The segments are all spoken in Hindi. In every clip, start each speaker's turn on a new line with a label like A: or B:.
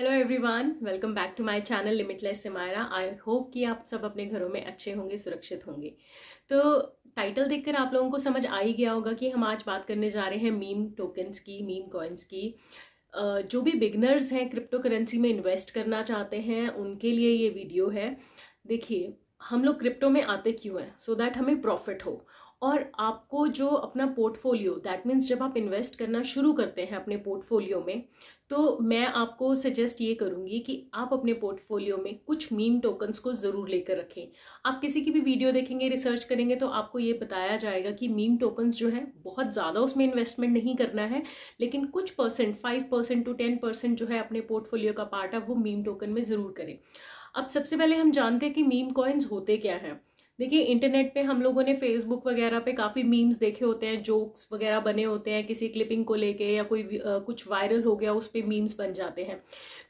A: hello everyone welcome back to my channel limitless Simaira I hope कि आप सब अपने घरों में अच्छे होंगे सुरक्षित होंगे तो टाइटल देखकर आप लोगों को समझ आ ही गया होगा कि हम आज बात करने जा रहे हैं मीम टोकन्स की मीम कॉइन्स की जो भी बिगनर्स हैं क्रिप्टो करेंसी में इन्वेस्ट करना चाहते हैं उनके लिए ये वीडियो है देखिए हम लोग क्रिप्टो में आते क्यों हैं सो so दैट हमें प्रॉफिट हो और आपको जो अपना पोर्टफोलियो दैट मीन्स जब आप इन्वेस्ट करना शुरू करते हैं अपने पोर्टफोलियो में तो मैं आपको सजेस्ट ये करूँगी कि आप अपने पोर्टफोलियो में कुछ मीम टोकन्स को ज़रूर लेकर रखें आप किसी की भी वीडियो देखेंगे रिसर्च करेंगे तो आपको ये बताया जाएगा कि मीम टोकन्स जो है बहुत ज़्यादा उसमें इन्वेस्टमेंट नहीं करना है लेकिन कुछ percent five percent to ten percent जो है अपने पोर्टफोलियो का पार्ट है वो मीम टोकन में ज़रूर करें अब सबसे पहले हम जानते हैं कि मीम कॉइन्स होते क्या हैं देखिए इंटरनेट पे हम लोगों ने फेसबुक वगैरह पे काफ़ी मीम्स देखे होते हैं जोक्स वगैरह बने होते हैं किसी क्लिपिंग को लेके या कोई आ, कुछ वायरल हो गया उस पर मीम्स बन जाते हैं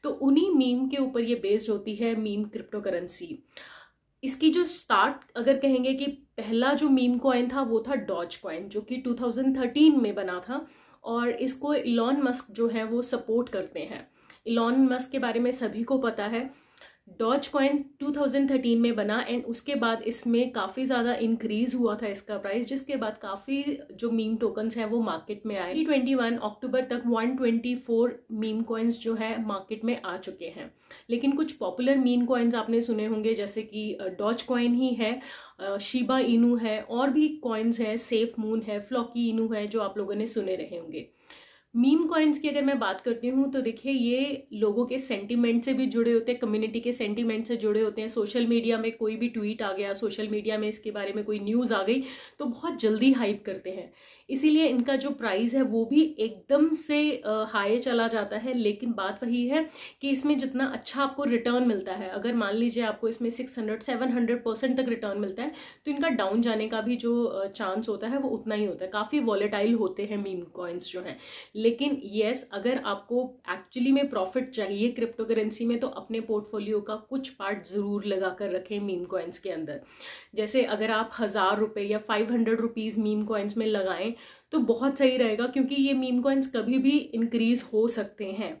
A: तो उन्हीं मीम के ऊपर ये बेस्ड होती है मीम क्रिप्टो करेंसी इसकी जो स्टार्ट अगर कहेंगे कि पहला जो मीम कॉइन था वो था डॉच कॉइन जो कि टू में बना था और इसको इलॉन मस्क जो है वो सपोर्ट करते हैं इलॉन मस्क के बारे में सभी को पता है डॉच कॉइन 2013 में बना एंड उसके बाद इसमें काफ़ी ज़्यादा इंक्रीज़ हुआ था इसका प्राइस जिसके बाद काफ़ी जो मीम टोकन्स हैं वो मार्केट में आए ट्वेंटी वन अक्टूबर तक 124 मीम कॉइन्स जो है मार्केट में आ चुके हैं लेकिन कुछ पॉपुलर मीम कॉइन्स आपने सुने होंगे जैसे कि डॉच कॉइन ही है शिबा इनू है और भी कॉइन्स हैं सेफ मून है फ्लॉकी इनू है जो आप लोगों ने सुने रहे होंगे मीम कॉइन्स की अगर मैं बात करती हूँ तो देखिए ये लोगों के सेंटीमेंट से भी जुड़े होते हैं कम्युनिटी के सेंटीमेंट से जुड़े होते हैं सोशल मीडिया में कोई भी ट्वीट आ गया सोशल मीडिया में इसके बारे में कोई न्यूज़ आ गई तो बहुत जल्दी हाइप करते हैं इसीलिए इनका जो प्राइस है वो भी एकदम से हाई चला जाता है लेकिन बात वही है कि इसमें जितना अच्छा आपको रिटर्न मिलता है अगर मान लीजिए आपको इसमें six hundred seven hundred percent तक रिटर्न मिलता है तो इनका डाउन जाने का भी जो चांस होता है वो उतना ही होता है काफ़ी वॉलेटाइल होते हैं मीम कॉइन्स जो हैं लेकिन यस अगर आपको एक्चुअली में प्रॉफिट चाहिए क्रिप्टो करेंसी में तो अपने पोर्टफोलियो का कुछ पार्ट ज़रूर लगा कर रखें मीम कॉइन्स के अंदर जैसे अगर आप हज़ार रुपये या five hundred rupees meme coins में लगाएं तो बहुत सही रहेगा क्योंकि ये मीम कॉइन्स कभी भी इंक्रीज़ हो सकते हैं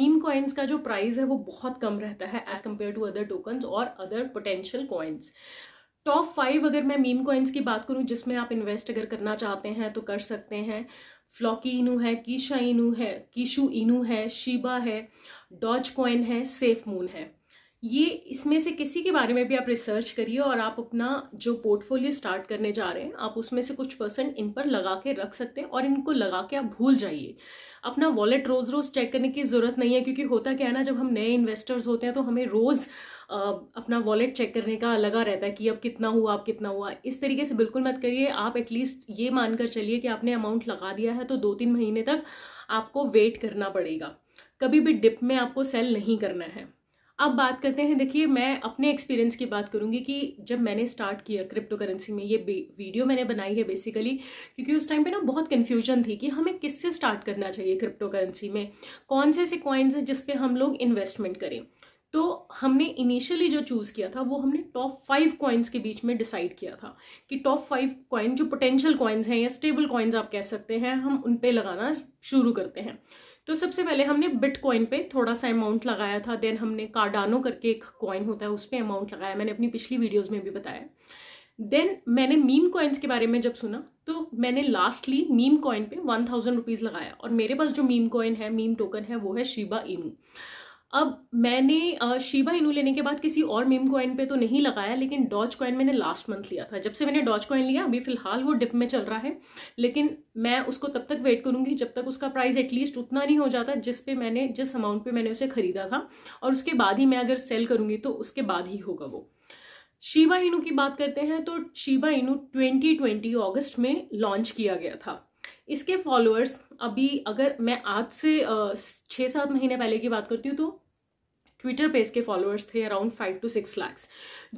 A: मीम कॉइन्स का जो प्राइस है वो बहुत कम रहता है as compare to other tokens और other potential coins top five अगर मैं मीम कॉइन्स की बात करूं जिसमें आप इन्वेस्ट अगर करना चाहते हैं तो कर सकते हैं फ्लॉकी इनू है कीशा इनू है कीशू इनू है शिबा है डॉच कॉइन है सेफ मून है ये इसमें से किसी के बारे में भी आप रिसर्च करिए और आप अपना जो पोर्टफोलियो स्टार्ट करने जा रहे हैं आप उसमें से कुछ परसेंट इन पर लगा के रख सकते हैं और इनको लगा के आप भूल जाइए अपना वॉलेट रोज़ रोज़ चेक करने की ज़रूरत नहीं है क्योंकि होता क्या है ना जब हम नए इन्वेस्टर्स होते हैं तो हमें रोज़ अपना वॉलेट चेक करने का लगा रहता है कि अब कितना हुआ अब कितना हुआ इस तरीके से बिल्कुल मत करिए आप एटलीस्ट ये मानकर चलिए कि आपने अमाउंट लगा दिया है तो दो तीन महीने तक आपको वेट करना पड़ेगा कभी भी डिप में आपको सेल नहीं करना है अब बात करते हैं देखिए मैं अपने एक्सपीरियंस की बात करूँगी कि जब मैंने स्टार्ट किया क्रिप्टो करेंसी में ये वीडियो मैंने बनाई है बेसिकली क्योंकि उस टाइम पे ना बहुत कन्फ्यूजन थी कि हमें किससे स्टार्ट करना चाहिए क्रिप्टो करेंसी में कौन से ऐसे कॉइन्स हैं जिसपे हम लोग इन्वेस्टमेंट करें तो हमने इनिशियली जो चूज़ किया था वो हमने टॉप फाइव कॉइन्स के बीच में डिसाइड किया था कि टॉप फाइव कॉइन जो पोटेंशियल कॉइन्स हैं या स्टेबल कॉइन्स आप कह सकते हैं हम उन पर लगाना शुरू करते हैं तो सबसे पहले हमने बिटकॉइन पे थोड़ा सा अमाउंट लगाया था देन हमने कार्डानो करके एक कॉइन होता है उस पर अमाउंट लगाया मैंने अपनी पिछली वीडियोज़ में भी बताया देन मैंने मीम कॉइन्स के बारे में जब सुना तो मैंने लास्टली मीम कॉइन पे वन थाउजेंड रुपीज़ लगाया और मेरे पास जो मीम कॉइन है मीम टोकन है वो है शिबा इनू अब मैंने शिबा इनू लेने के बाद किसी और मीम कॉइन पे तो नहीं लगाया लेकिन डॉज कॉइन मैंने लास्ट मंथ लिया था जब से मैंने डॉज कॉइन लिया अभी फिलहाल वो डिप में चल रहा है लेकिन मैं उसको तब तक वेट करूँगी जब तक उसका प्राइस एटलीस्ट उतना नहीं हो जाता जिस पे मैंने जिस अमाउंट पे मैंने उसे ख़रीदा था और उसके बाद ही मैं अगर सेल करूँगी तो उसके बाद ही होगा वो शिबा इनू की बात करते हैं तो शिवा इनू ट्वेंटी ट्वेंटी में लॉन्च किया गया था इसके फॉलोअर्स अभी अगर मैं आज से छः सात महीने पहले की बात करती हूँ तो ट्विटर पे इसके फॉलोअर्स थे around five to six lakhs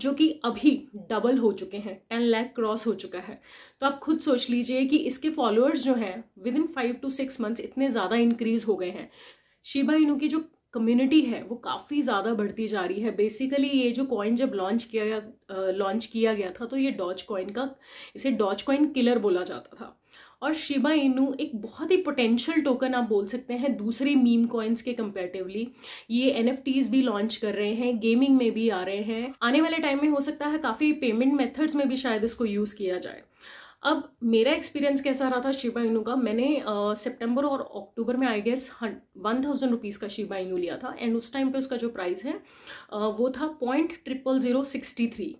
A: जो कि अभी डबल हो चुके हैं टेन लैक क्रॉस हो चुका है तो आप खुद सोच लीजिए कि इसके फॉलोअर्स जो हैं within five to six months इतने ज़्यादा इंक्रीज हो गए हैं शिबा इनू की जो कम्युनिटी है वो काफ़ी ज़्यादा बढ़ती जा रही है बेसिकली ये जो कॉइन जब लॉन्च किया गया लॉन्च किया गया था तो ये डॉच कॉइन का इसे डॉच कॉइन किलर बोला जाता था और शिबा इनू एक बहुत ही पोटेंशियल टोकन आप बोल सकते हैं दूसरे मीम कॉइन्स के कंपेरेटिवली ये एन भी लॉन्च कर रहे हैं गेमिंग में भी आ रहे हैं आने वाले टाइम में हो सकता है काफ़ी पेमेंट मेथड्स में भी शायद इसको यूज़ किया जाए अब मेरा एक्सपीरियंस कैसा रहा था शिबा इनू का मैंने सितंबर uh, और अक्टूबर में I guess one thousand rupees का शिबा इनू लिया था एंड उस टाइम पे उसका जो प्राइस है uh, वो था point triple zero sixty three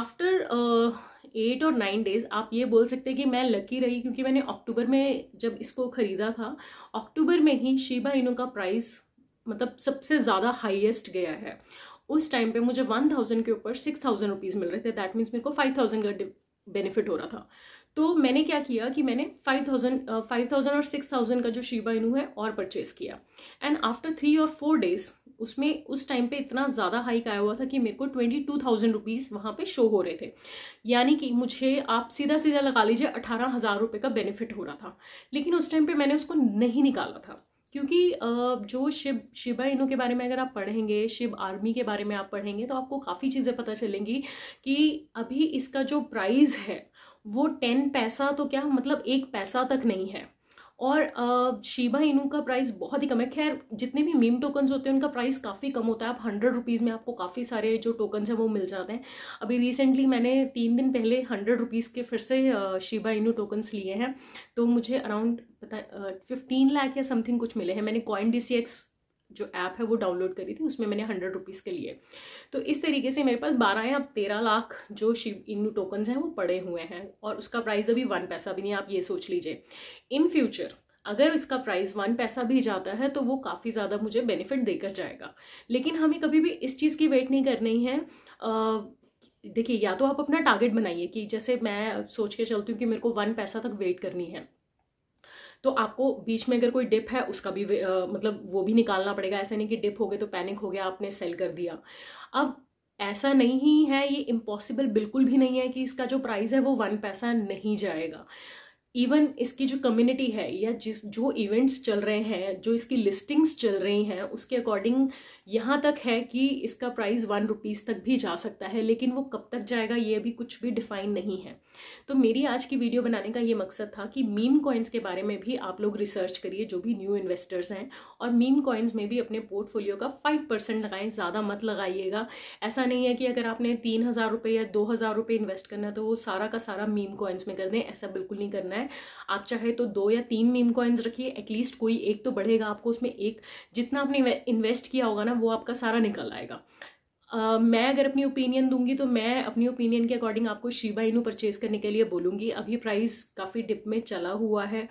A: after eight और नाइन डेज़ आप ये बोल सकते हैं कि मैं लकी रही क्योंकि मैंने अक्टूबर में जब इसको ख़रीदा था अक्टूबर में ही शिबा इनो का प्राइस मतलब सबसे ज़्यादा हाईएस्ट गया है उस टाइम पे मुझे वन थाउजेंड के ऊपर सिक्स थाउजेंड रुपीज़ मिल रहे थे दैट मीन्स मेरे को फाइव थाउजेंड का बेनिफिट हो रहा था तो मैंने क्या किया कि मैंने फाइव थाउजेंड फाइव थाउजेंड और सिक्स थाउजेंड का जो शिबा इनू है और परचेज़ किया एंड आफ्टर थ्री और फोर डेज़ उसमें उस टाइम पे इतना ज़्यादा हाइक आया हुआ था कि मेरे को ट्वेंटी टू थाउजेंड रुपीज़ वहाँ पर शो हो रहे थे यानी कि मुझे आप सीधा सीधा लगा लीजिए अठारह हज़ार रुपये का बेनिफिट हो रहा था लेकिन उस टाइम पर मैंने उसको नहीं निकाला था क्योंकि जो शिव शिवा इनों के बारे में अगर आप पढ़ेंगे शिव आर्मी के बारे में आप पढ़ेंगे तो आपको काफ़ी चीज़ें पता चलेंगी कि अभी इसका जो प्राइस है वो टेन पैसा तो क्या मतलब एक पैसा तक नहीं है और शीबा इनू का प्राइस बहुत ही कम है खैर जितने भी मीम टोकन्स होते हैं उनका प्राइस काफ़ी कम होता है आप हंड्रेड रुपीज़ में आपको काफ़ी सारे जो टोकन्स हैं वो मिल जाते हैं अभी रिसेंटली मैंने तीन दिन पहले हंड्रेड रुपीज़ के फिर से शीबा इनू टोकन्स लिए हैं तो मुझे अराउंड पता फिफ्टीन लाख या समथिंग कुछ मिले हैं मैंने कॉइन डी सी एक्स जो ऐप है वो डाउनलोड करी थी उसमें मैंने हंड्रेड रुपीज़ के लिए तो इस तरीके से मेरे पास बारह या तेरह लाख जो शिव इन टोकन्स हैं वो पड़े हुए हैं और उसका प्राइस अभी वन पैसा भी नहीं आप ये सोच लीजिए इन फ्यूचर अगर इसका प्राइस वन पैसा भी जाता है तो वो काफ़ी ज़्यादा मुझे बेनिफिट देकर जाएगा लेकिन हमें कभी भी इस चीज़ की वेट नहीं करनी है देखिए या तो आप अपना टारगेट बनाइए कि जैसे मैं सोच के चलती हूँ कि मेरे को वन पैसा तक वेट करनी है तो आपको बीच में अगर कोई डिप है उसका भी आ, मतलब वो भी निकालना पड़ेगा ऐसा नहीं कि डिप हो गए तो पैनिक हो गया आपने सेल कर दिया अब ऐसा नहीं है ये इम्पॉसिबल बिल्कुल भी नहीं है कि इसका जो प्राइस है वो वन पैसा नहीं जाएगा इवन इसकी जो कम्युनिटी है या जिस जो इवेंट्स चल रहे हैं जो इसकी लिस्टिंग्स चल रही हैं उसके अकॉर्डिंग यहाँ तक है कि इसका प्राइस वन रुपीज़ तक भी जा सकता है लेकिन वो कब तक जाएगा ये अभी कुछ भी डिफाइन नहीं है तो मेरी आज की वीडियो बनाने का ये मकसद था कि मीम कॉइन्स के बारे में भी आप लोग रिसर्च करिए जो भी न्यू इन्वेस्टर्स हैं और मीम कॉइन्स में भी अपने पोर्टफोलियो का फाइव परसेंट ज़्यादा मत लगाइएगा ऐसा नहीं है कि अगर आपने तीन हज़ार रुपये या दो हज़ार रुपये इन्वेस्ट करना है तो वो सारा का सारा मीम कॉइन्स में कर दें ऐसा बिल्कुल नहीं करना है है आप चाहे तो दो या तीन मीम कॉइन्स रखिए एटलीस्ट कोई एक तो बढ़ेगा आपको उसमें एक जितना आपने इन्वेस्ट किया होगा ना वो आपका सारा निकल आएगा Uh, मैं अगर अपनी ओपिनियन दूंगी तो मैं अपनी ओपिनियन के अकॉर्डिंग आपको शिबा इनू परचेज़ करने के लिए बोलूंगी अभी प्राइस काफ़ी डिप में चला हुआ है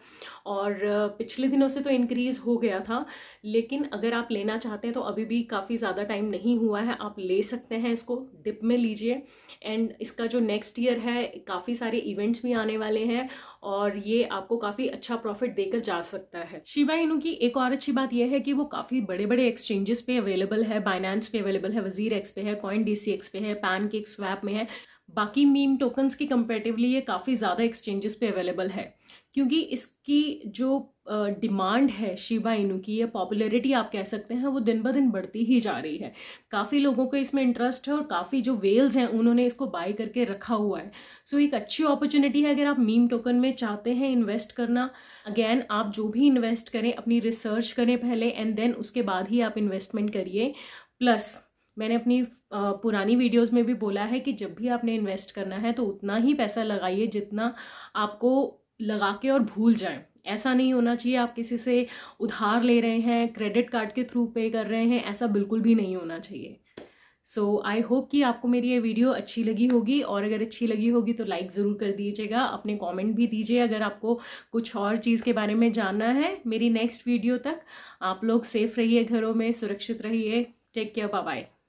A: और पिछले दिनों से तो इंक्रीज हो गया था लेकिन अगर आप लेना चाहते हैं तो अभी भी काफ़ी ज़्यादा टाइम नहीं हुआ है आप ले सकते हैं इसको डिप में लीजिए एंड इसका जो नेक्स्ट ईयर है काफ़ी सारे इवेंट्स भी आने वाले हैं और ये आपको काफ़ी अच्छा प्रॉफिट देकर जा सकता है शिवा इनू की एक और अच्छी बात यह है कि वो काफ़ी बड़े बड़े एक्सचेंजेस पे अवेलेबल है बाइनेंस पे अवेलेबल है वजीर एक्स पे है कॉइन डी पे है पैन केक स्वैप में है बाकी मीम टोकन्स की कंपेरेटिवली ये काफ़ी ज़्यादा एक्सचेंजेस पे अवेलेबल है क्योंकि इसकी जो डिमांड है शिवा इनू की या पॉपुलैरिटी आप कह सकते हैं वो दिन ब दिन बढ़ती ही जा रही है काफ़ी लोगों को इसमें इंटरेस्ट है और काफ़ी जो वेल्स हैं उन्होंने इसको बाय करके रखा हुआ है सो so, एक अच्छी अपॉर्चुनिटी है अगर आप मीम टोकन में चाहते हैं इन्वेस्ट करना अगेन आप जो भी इन्वेस्ट करें अपनी रिसर्च करें पहले एंड देन उसके बाद ही आप इन्वेस्टमेंट करिए प्लस मैंने अपनी पुरानी वीडियोस में भी बोला है कि जब भी आपने इन्वेस्ट करना है तो उतना ही पैसा लगाइए जितना आपको लगा के और भूल जाएं ऐसा नहीं होना चाहिए आप किसी से उधार ले रहे हैं क्रेडिट कार्ड के थ्रू पे कर रहे हैं ऐसा बिल्कुल भी नहीं होना चाहिए सो आई होप कि आपको मेरी ये वीडियो अच्छी लगी होगी और अगर अच्छी लगी होगी तो लाइक ज़रूर कर दीजिएगा अपने कमेंट भी दीजिए अगर आपको कुछ और चीज़ के बारे में जानना है मेरी नेक्स्ट वीडियो तक आप लोग सेफ रहिए घरों में सुरक्षित रहिए टेक केयर बाय